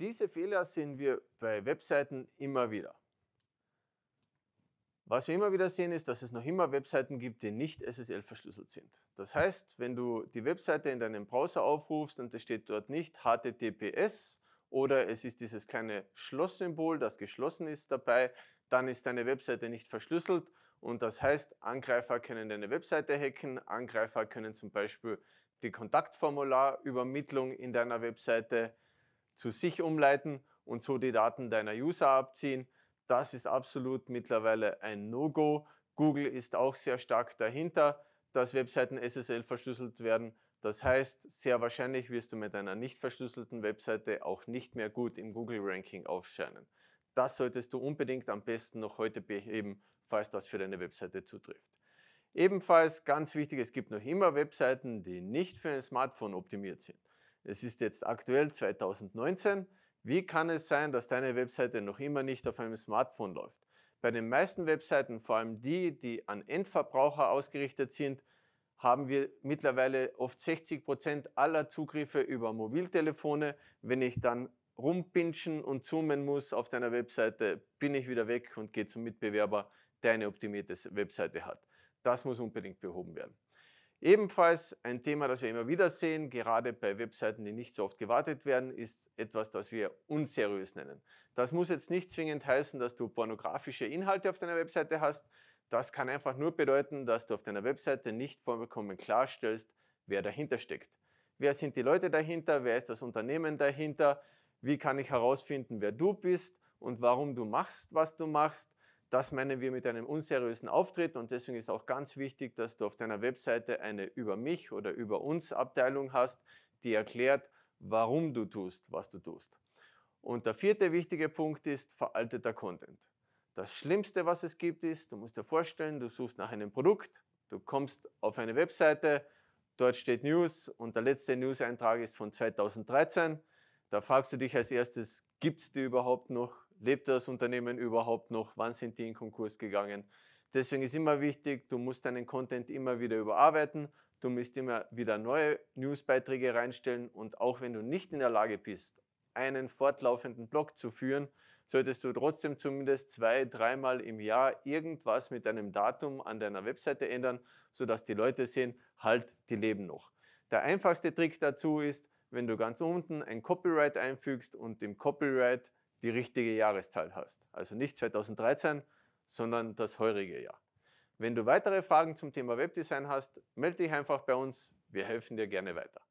Diese Fehler sehen wir bei Webseiten immer wieder. Was wir immer wieder sehen, ist, dass es noch immer Webseiten gibt, die nicht SSL verschlüsselt sind. Das heißt, wenn du die Webseite in deinem Browser aufrufst und es steht dort nicht HTTPS oder es ist dieses kleine Schlosssymbol, das geschlossen ist dabei, dann ist deine Webseite nicht verschlüsselt und das heißt, Angreifer können deine Webseite hacken, Angreifer können zum Beispiel die Kontaktformularübermittlung in deiner Webseite zu sich umleiten und so die Daten deiner User abziehen. Das ist absolut mittlerweile ein No-Go. Google ist auch sehr stark dahinter, dass Webseiten SSL verschlüsselt werden. Das heißt, sehr wahrscheinlich wirst du mit einer nicht verschlüsselten Webseite auch nicht mehr gut im Google-Ranking aufscheinen. Das solltest du unbedingt am besten noch heute beheben, falls das für deine Webseite zutrifft. Ebenfalls ganz wichtig, es gibt noch immer Webseiten, die nicht für ein Smartphone optimiert sind. Es ist jetzt aktuell 2019. Wie kann es sein, dass deine Webseite noch immer nicht auf einem Smartphone läuft? Bei den meisten Webseiten, vor allem die, die an Endverbraucher ausgerichtet sind, haben wir mittlerweile oft 60% Prozent aller Zugriffe über Mobiltelefone. Wenn ich dann rumpinschen und zoomen muss auf deiner Webseite, bin ich wieder weg und gehe zum Mitbewerber, der eine optimierte Webseite hat. Das muss unbedingt behoben werden. Ebenfalls ein Thema, das wir immer wieder sehen, gerade bei Webseiten, die nicht so oft gewartet werden, ist etwas, das wir unseriös nennen. Das muss jetzt nicht zwingend heißen, dass du pornografische Inhalte auf deiner Webseite hast. Das kann einfach nur bedeuten, dass du auf deiner Webseite nicht vollkommen klarstellst, wer dahinter steckt. Wer sind die Leute dahinter? Wer ist das Unternehmen dahinter? Wie kann ich herausfinden, wer du bist und warum du machst, was du machst? Das meinen wir mit einem unseriösen Auftritt und deswegen ist auch ganz wichtig, dass du auf deiner Webseite eine Über mich oder Über uns Abteilung hast, die erklärt, warum du tust, was du tust. Und der vierte wichtige Punkt ist veralteter Content. Das Schlimmste, was es gibt, ist, du musst dir vorstellen, du suchst nach einem Produkt, du kommst auf eine Webseite, dort steht News und der letzte News-Eintrag ist von 2013. Da fragst du dich als erstes, gibt es die überhaupt noch? lebt das Unternehmen überhaupt noch, wann sind die in Konkurs gegangen. Deswegen ist immer wichtig, du musst deinen Content immer wieder überarbeiten, du musst immer wieder neue Newsbeiträge reinstellen und auch wenn du nicht in der Lage bist, einen fortlaufenden Blog zu führen, solltest du trotzdem zumindest zwei, dreimal im Jahr irgendwas mit deinem Datum an deiner Webseite ändern, sodass die Leute sehen, halt, die leben noch. Der einfachste Trick dazu ist, wenn du ganz unten ein Copyright einfügst und im Copyright die richtige Jahreszahl hast. Also nicht 2013, sondern das heurige Jahr. Wenn du weitere Fragen zum Thema Webdesign hast, melde dich einfach bei uns. Wir helfen dir gerne weiter.